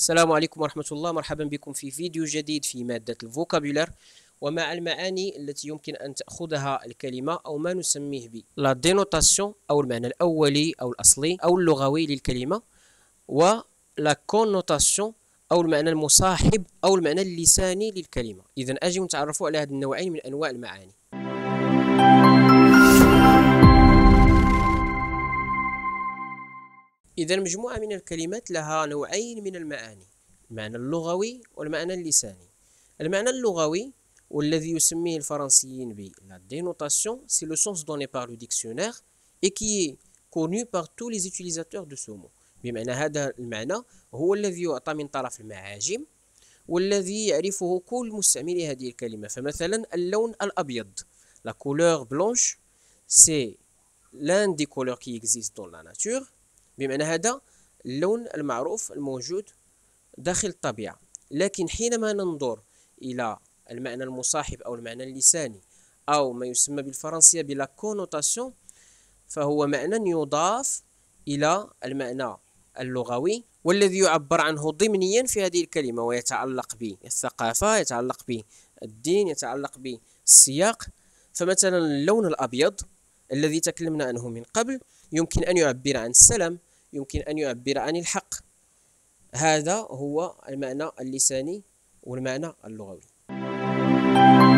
السلام عليكم ورحمة الله مرحبا بكم في فيديو جديد في مادة الفوكابولار ومع المعاني التي يمكن أن تأخذها الكلمة أو ما نسميه ب لا دينوتاسيون أو المعنى الأولي أو الأصلي أو اللغوي للكلمة و لا كونوتاسيون أو المعنى المصاحب أو المعنى اللساني للكلمة إذا أجي نتعرفوا على هذه النوعين من أنواع المعاني إذا مجموعة من الكلمات لها نوعين من المعاني المعنى اللغوي والمعنى اللساني المعنى اللغوي والذي يسميه الفرنسيين ب لا dénotation c'est le sens donné par le dictionnaire et qui est connu par tous les utilisateurs de بمعنى هذا المعنى هو الذي يعطى من طرف المعاجم والذي يعرفه كل مستعملي هذه الكلمة فمثلا اللون الأبيض لا كولور بلونش سي لان دي كولور كي اكزيست دون لا ناتور بمعنى هذا اللون المعروف الموجود داخل الطبيعة لكن حينما ننظر إلى المعنى المصاحب أو المعنى اللساني أو ما يسمى بالفرنسية بلا كونوتاسيون فهو معنى يضاف إلى المعنى اللغوي والذي يعبر عنه ضمنيا في هذه الكلمة ويتعلق بالثقافة يتعلق بالدين يتعلق بالسياق فمثلا اللون الأبيض الذي تكلمنا عنه من قبل يمكن أن يعبر عن السلام يمكن أن يعبر عن الحق هذا هو المعنى اللساني والمعنى اللغوي